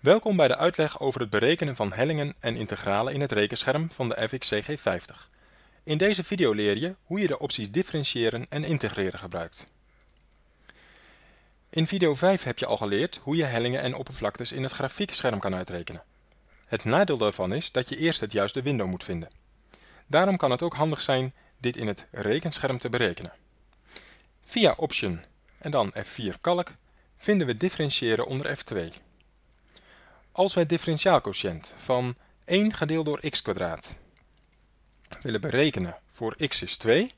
Welkom bij de uitleg over het berekenen van hellingen en integralen in het rekenscherm van de FXCG50. In deze video leer je hoe je de opties differentiëren en integreren gebruikt. In video 5 heb je al geleerd hoe je hellingen en oppervlaktes in het grafiekscherm kan uitrekenen. Het nadeel daarvan is dat je eerst het juiste window moet vinden. Daarom kan het ook handig zijn dit in het rekenscherm te berekenen. Via Option en dan F4 Kalk vinden we differentiëren onder F2 als wij het differentiaalcoëfficiënt van 1 gedeeld door x willen berekenen voor x is 2,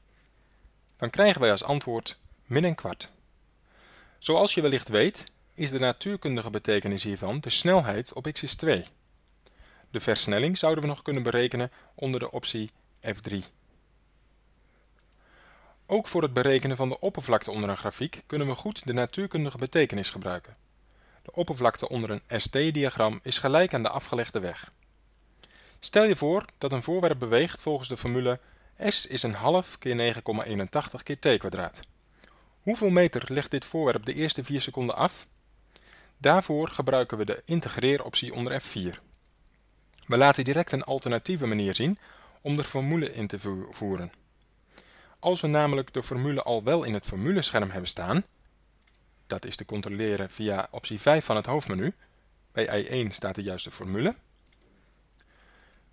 dan krijgen wij als antwoord min een kwart. Zoals je wellicht weet, is de natuurkundige betekenis hiervan de snelheid op x is 2. De versnelling zouden we nog kunnen berekenen onder de optie f3. Ook voor het berekenen van de oppervlakte onder een grafiek kunnen we goed de natuurkundige betekenis gebruiken. De oppervlakte onder een ST-diagram is gelijk aan de afgelegde weg. Stel je voor dat een voorwerp beweegt volgens de formule S is een half keer 9,81 keer t kwadraat. Hoeveel meter legt dit voorwerp de eerste 4 seconden af? Daarvoor gebruiken we de integreeroptie onder F4. We laten direct een alternatieve manier zien om de formule in te voeren. Als we namelijk de formule al wel in het formulescherm hebben staan, dat is te controleren via optie 5 van het hoofdmenu. Bij I1 staat de juiste formule.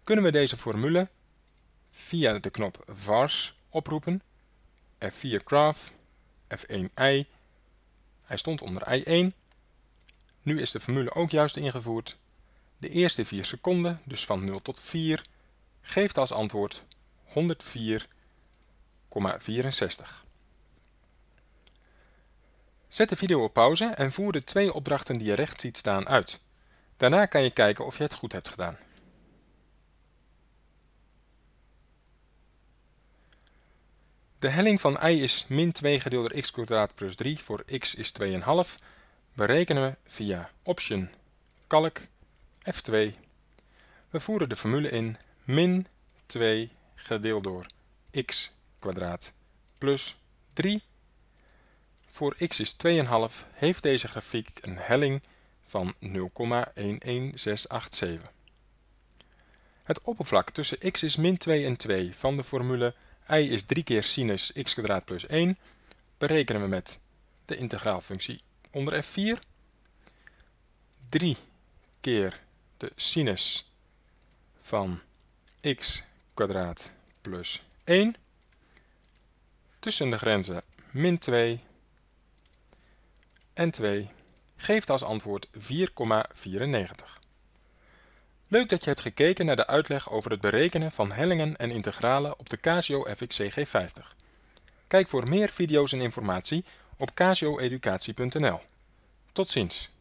Kunnen we deze formule via de knop vars oproepen. F4 graph, F1 i. Hij stond onder i1. Nu is de formule ook juist ingevoerd. De eerste 4 seconden, dus van 0 tot 4, geeft als antwoord 104,64. Zet de video op pauze en voer de twee opdrachten die je recht ziet staan uit. Daarna kan je kijken of je het goed hebt gedaan. De helling van i is min 2 gedeeld door x plus 3 voor x is 2,5 berekenen we via option kalk f2. We voeren de formule in min 2 gedeeld door x kwadraat plus 3 voor x is 2,5 heeft deze grafiek een helling van 0,11687. Het oppervlak tussen x is min 2 en 2 van de formule y is 3 keer sinus x plus 1 berekenen we met de integraalfunctie onder f4. 3 keer de sinus van x kwadraat plus 1 tussen de grenzen min 2 en 2 geeft als antwoord 4,94. Leuk dat je hebt gekeken naar de uitleg over het berekenen van hellingen en integralen op de Casio FXCG50. Kijk voor meer video's en informatie op casioeducatie.nl. Tot ziens!